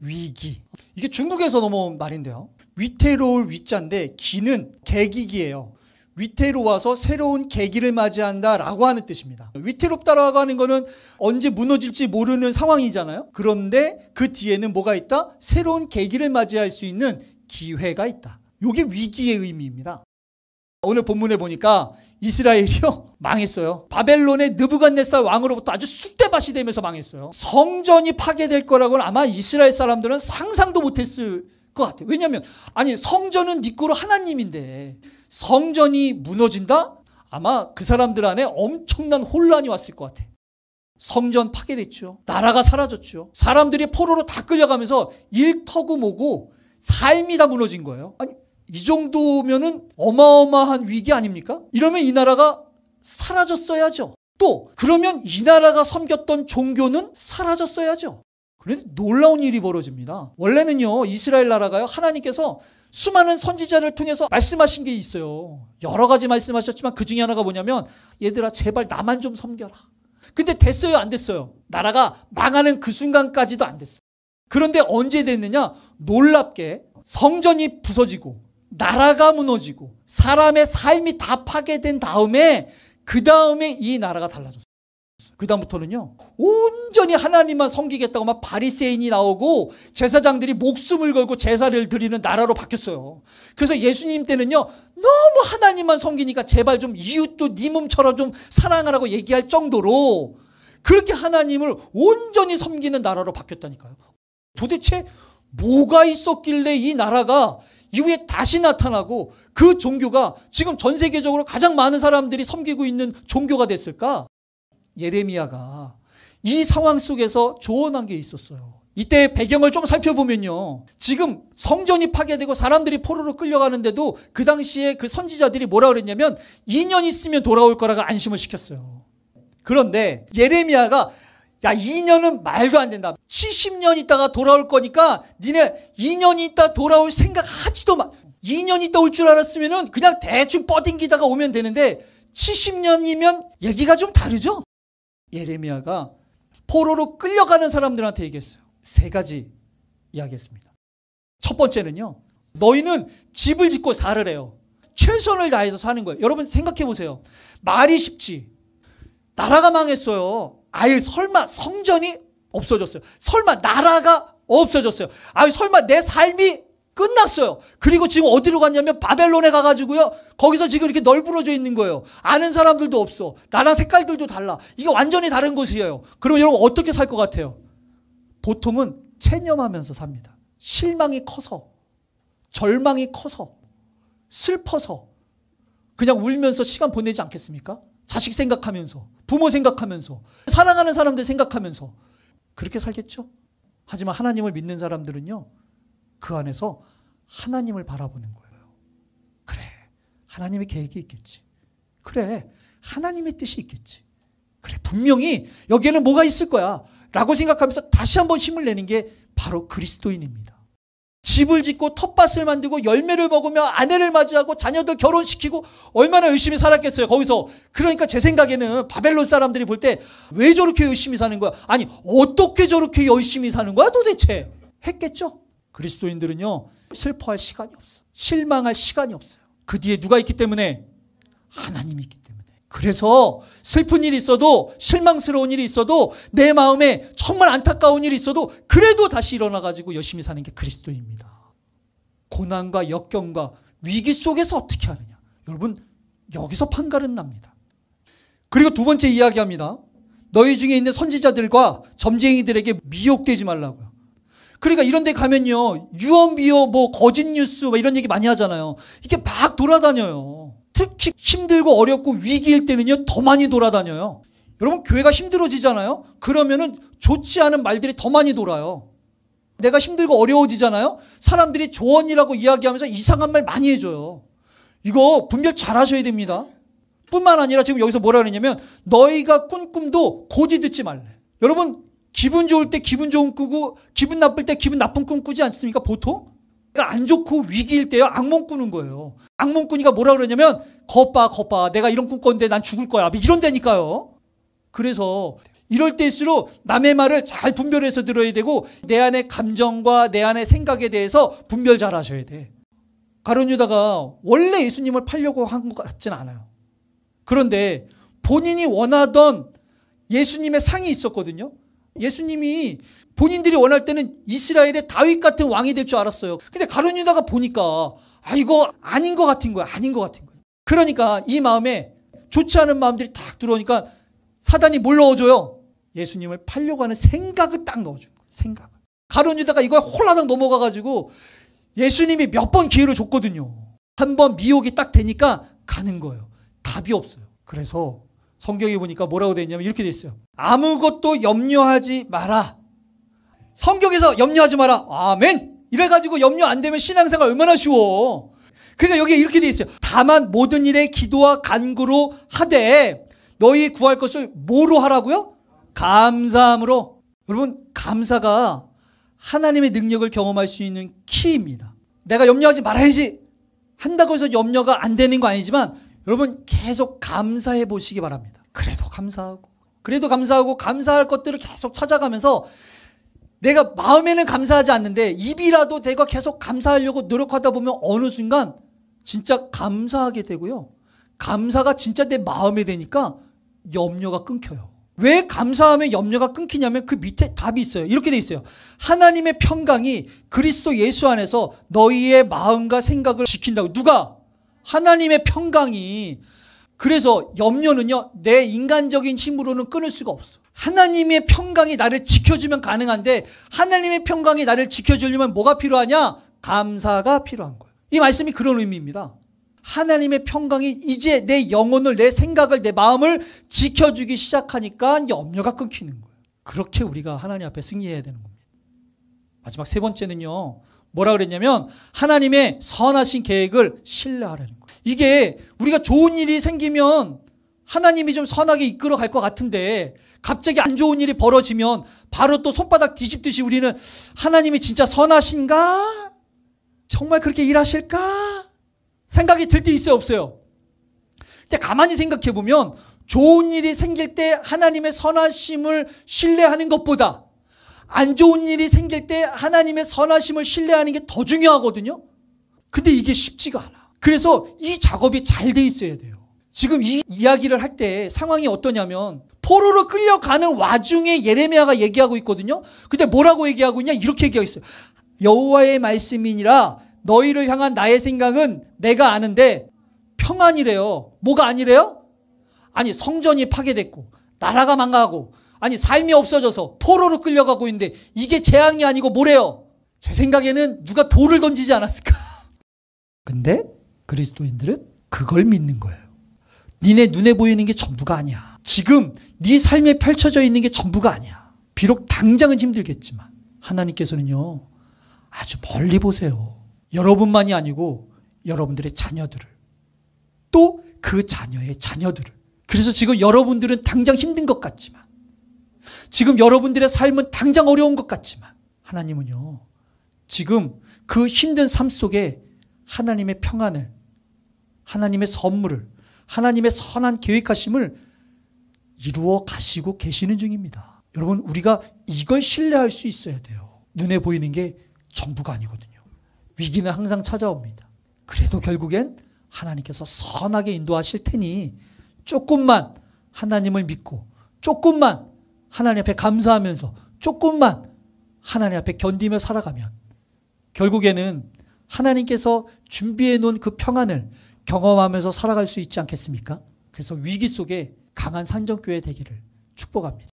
위기. 이게 중국에서 넘어온 말인데요. 위태로울 위자인데 기는 계기기예요 위태로워서 새로운 계기를 맞이한다라고 하는 뜻입니다. 위태롭다라고 하는 거는 언제 무너질지 모르는 상황이잖아요. 그런데 그 뒤에는 뭐가 있다? 새로운 계기를 맞이할 수 있는 기회가 있다. 이게 위기의 의미입니다. 오늘 본문에 보니까 이스라엘이요 망했어요. 바벨론의 느부갓네살 왕으로부터 아주 쑥대밭이 되면서 망했어요. 성전이 파괴될 거라고는 아마 이스라엘 사람들은 상상도 못했을 것 같아요. 왜냐하면 아니 성전은 니꼬로 네 하나님인데 성전이 무너진다? 아마 그 사람들 안에 엄청난 혼란이 왔을 것 같아. 요 성전 파괴됐죠. 나라가 사라졌죠. 사람들이 포로로 다 끌려가면서 일터고 모고 삶이 다 무너진 거예요. 아니 이 정도면은 어마어마한 위기 아닙니까? 이러면 이 나라가 사라졌어야죠. 또 그러면 이 나라가 섬겼던 종교는 사라졌어야죠. 그런데 놀라운 일이 벌어집니다. 원래는요 이스라엘 나라가요 하나님께서 수많은 선지자를 통해서 말씀하신 게 있어요. 여러 가지 말씀하셨지만 그 중에 하나가 뭐냐면 얘들아 제발 나만 좀 섬겨라. 근데 됐어요 안 됐어요? 나라가 망하는 그 순간까지도 안 됐어요. 그런데 언제 됐느냐? 놀랍게 성전이 부서지고 나라가 무너지고 사람의 삶이 다 파괴된 다음에 그 다음에 이 나라가 달라졌어요. 그 다음부터는요. 온전히 하나님만 섬기겠다고 막 바리새인이 나오고 제사장들이 목숨을 걸고 제사를 드리는 나라로 바뀌었어요. 그래서 예수님 때는요. 너무 하나님만 섬기니까 제발 좀 이웃도 네 몸처럼 좀 사랑하라고 얘기할 정도로 그렇게 하나님을 온전히 섬기는 나라로 바뀌었다니까요. 도대체 뭐가 있었길래 이 나라가 이후에 다시 나타나고 그 종교가 지금 전 세계적으로 가장 많은 사람들이 섬기고 있는 종교가 됐을까? 예레미야가 이 상황 속에서 조언한 게 있었어요. 이때 배경을 좀 살펴보면요. 지금 성전이 파괴되고 사람들이 포로로 끌려가는데도 그 당시에 그 선지자들이 뭐라 그랬냐면 2년 있으면 돌아올 거라고 안심을 시켰어요. 그런데 예레미야가 야, 2년은 말도 안 된다. 70년 있다가 돌아올 거니까 니네 2년 있다 돌아올 생각 하지도 마. 2년 있다 올 줄알았으면 그냥 대충 뻗댕기다가 오면 되는데 70년이면 얘기가 좀 다르죠? 예레미야가 포로로 끌려가는 사람들한테 얘기했어요. 세 가지 이야기했습니다. 첫 번째는요. 너희는 집을 짓고 살을 해요. 최선을 다해서 사는 거예요. 여러분 생각해 보세요. 말이 쉽지. 나라가 망했어요. 아예 설마 성전이 없어졌어요. 설마 나라가 없어졌어요. 아예 설마 내 삶이 끝났어요. 그리고 지금 어디로 갔냐면 바벨론에 가가지고요. 거기서 지금 이렇게 널브러져 있는 거예요. 아는 사람들도 없어. 나라 색깔들도 달라. 이게 완전히 다른 곳이에요. 그럼 여러분 어떻게 살 것 같아요? 보통은 체념하면서 삽니다. 실망이 커서, 절망이 커서, 슬퍼서, 그냥 울면서 시간 보내지 않겠습니까? 자식 생각하면서 부모 생각하면서 사랑하는 사람들 생각하면서 그렇게 살겠죠. 하지만 하나님을 믿는 사람들은요. 그 안에서 하나님을 바라보는 거예요. 그래. 하나님의 계획이 있겠지. 그래. 하나님의 뜻이 있겠지. 그래. 분명히 여기에는 뭐가 있을 거야. 라고 생각하면서 다시 한번 힘을 내는 게 바로 그리스도인입니다. 집을 짓고 텃밭을 만들고 열매를 먹으며 아내를 맞이하고 자녀들 결혼시키고 얼마나 열심히 살았겠어요 거기서 그러니까 제 생각에는 바벨론 사람들이 볼 때 왜 저렇게 열심히 사는 거야 아니 어떻게 저렇게 열심히 사는 거야 도대체 했겠죠 그리스도인들은요 슬퍼할 시간이 없어 실망할 시간이 없어요 그 뒤에 누가 있기 때문에 하나님이 있기 그래서 슬픈 일이 있어도 실망스러운 일이 있어도 내 마음에 정말 안타까운 일이 있어도 그래도 다시 일어나가지고 열심히 사는 게 그리스도입니다. 고난과 역경과 위기 속에서 어떻게 하느냐. 여러분, 여기서 판가름 납니다. 그리고 두 번째 이야기합니다. 너희 중에 있는 선지자들과 점쟁이들에게 미혹되지 말라고요. 그러니까 이런 데 가면요. 유언비어, 뭐, 거짓 뉴스, 뭐 이런 얘기 많이 하잖아요. 이게 막 돌아다녀요. 특히 힘들고 어렵고 위기일 때는요, 더 많이 돌아다녀요. 여러분, 교회가 힘들어지잖아요? 그러면은 좋지 않은 말들이 더 많이 돌아요. 내가 힘들고 어려워지잖아요? 사람들이 조언이라고 이야기하면서 이상한 말 많이 해줘요. 이거 분별 잘 하셔야 됩니다. 뿐만 아니라 지금 여기서 뭐라 그러냐면 너희가 꾼 꿈도 고지 듣지 말래. 여러분, 기분 좋을 때 기분 좋은 꾸고 기분 나쁠 때 기분 나쁜 꿈 꾸지 않습니까? 보통? 안 좋고 위기일 때요. 악몽 꾸는 거예요. 악몽 꾸니까 뭐라 그러냐면 겁봐 겁봐 내가 이런 꿈 꿨는데 난 죽을 거야. 뭐 이런데니까요 그래서 이럴 때일수록 남의 말을 잘 분별해서 들어야 되고 내 안의 감정과 내 안의 생각에 대해서 분별 잘 하셔야 돼. 가론 유다가 원래 예수님을 팔려고 한 것 같진 않아요. 그런데 본인이 원하던 예수님의 상이 있었거든요. 예수님이 본인들이 원할 때는 이스라엘의 다윗 같은 왕이 될 줄 알았어요. 근데 가룟 유다가 보니까 아 이거 아닌 것 같은 거야. 아닌 것 같은 거야. 그러니까 이 마음에 좋지 않은 마음들이 딱 들어오니까 사단이 뭘 넣어줘요? 예수님을 팔려고 하는 생각을 딱넣어주 거예요. 생각을. 가룟 유다가 이거에 홀라당 넘어가가지고 예수님이 몇 번 기회를 줬거든요. 한 번 미혹이 딱 되니까 가는 거예요. 답이 없어요. 그래서 성경에 보니까 뭐라고 되어 있냐면 이렇게 되어 있어요. 아무것도 염려하지 마라. 성경에서 염려하지 마라. 아멘. 이래가지고 염려 안 되면 신앙생활 얼마나 쉬워. 그러니까 여기에 이렇게 돼 있어요. 다만 모든 일에 기도와 간구로 하되 너희 구할 것을 뭐로 하라고요? 감사함으로. 여러분 감사가 하나님의 능력을 경험할 수 있는 키입니다. 내가 염려하지 말아야지 한다고 해서 염려가 안 되는 거 아니지만 여러분 계속 감사해 보시기 바랍니다. 그래도 감사하고 그래도 감사하고 감사할 것들을 계속 찾아가면서 내가 마음에는 감사하지 않는데 입이라도 내가 계속 감사하려고 노력하다 보면 어느 순간 진짜 감사하게 되고요. 감사가 진짜 내 마음에 되니까 염려가 끊겨요. 왜 감사하면 염려가 끊기냐면 그 밑에 답이 있어요. 이렇게 돼 있어요. 하나님의 평강이 그리스도 예수 안에서 너희의 마음과 생각을 지킨다고. 누가? 하나님의 평강이 그래서 염려는요, 내 인간적인 힘으로는 끊을 수가 없어. 하나님의 평강이 나를 지켜주면 가능한데, 하나님의 평강이 나를 지켜주려면 뭐가 필요하냐? 감사가 필요한 거예요. 이 말씀이 그런 의미입니다. 하나님의 평강이 이제 내 영혼을, 내 생각을, 내 마음을 지켜주기 시작하니까 염려가 끊기는 거예요. 그렇게 우리가 하나님 앞에 승리해야 되는 겁니다. 마지막 세 번째는요, 뭐라 그랬냐면, 하나님의 선하신 계획을 신뢰하라는 거예요. 이게 우리가 좋은 일이 생기면 하나님이 좀 선하게 이끌어 갈 것 같은데 갑자기 안 좋은 일이 벌어지면 바로 또 손바닥 뒤집듯이 우리는 하나님이 진짜 선하신가? 정말 그렇게 일하실까? 생각이 들 때 있어요, 없어요? 근데 가만히 생각해 보면 좋은 일이 생길 때 하나님의 선하심을 신뢰하는 것보다 안 좋은 일이 생길 때 하나님의 선하심을 신뢰하는 게 더 중요하거든요. 근데 이게 쉽지가 않아. 그래서 이 작업이 잘 돼 있어야 돼요. 지금 이 이야기를 할 때 상황이 어떠냐면 포로로 끌려가는 와중에 예레미야가 얘기하고 있거든요. 근데 뭐라고 얘기하고 있냐? 이렇게 얘기하고 있어요. 여호와의 말씀이니라 너희를 향한 나의 생각은 내가 아는데 평안이래요. 뭐가 아니래요? 아니 성전이 파괴됐고 나라가 망가고 아니 삶이 없어져서 포로로 끌려가고 있는데 이게 재앙이 아니고 뭐래요? 제 생각에는 누가 돌을 던지지 않았을까? 근데 그리스도인들은 그걸 믿는 거예요. 니네 눈에 보이는 게 전부가 아니야. 지금 네 삶에 펼쳐져 있는 게 전부가 아니야. 비록 당장은 힘들겠지만 하나님께서는요. 아주 멀리 보세요. 여러분만이 아니고 여러분들의 자녀들을 또 그 자녀의 자녀들을 그래서 지금 여러분들은 당장 힘든 것 같지만 지금 여러분들의 삶은 당장 어려운 것 같지만 하나님은요. 지금 그 힘든 삶 속에 하나님의 평안을 하나님의 선물을 하나님의 선한 계획하심을 이루어 가시고 계시는 중입니다. 여러분 우리가 이걸 신뢰할 수 있어야 돼요. 눈에 보이는 게 전부가 아니거든요. 위기는 항상 찾아옵니다. 그래도 결국엔 하나님께서 선하게 인도하실 테니 조금만 하나님을 믿고 조금만 하나님 앞에 감사하면서 조금만 하나님 앞에 견디며 살아가면 결국에는 하나님께서 준비해 놓은 그 평안을 경험하면서 살아갈 수 있지 않겠습니까? 그래서 위기 속에 강한 산정교회 되기를 축복합니다.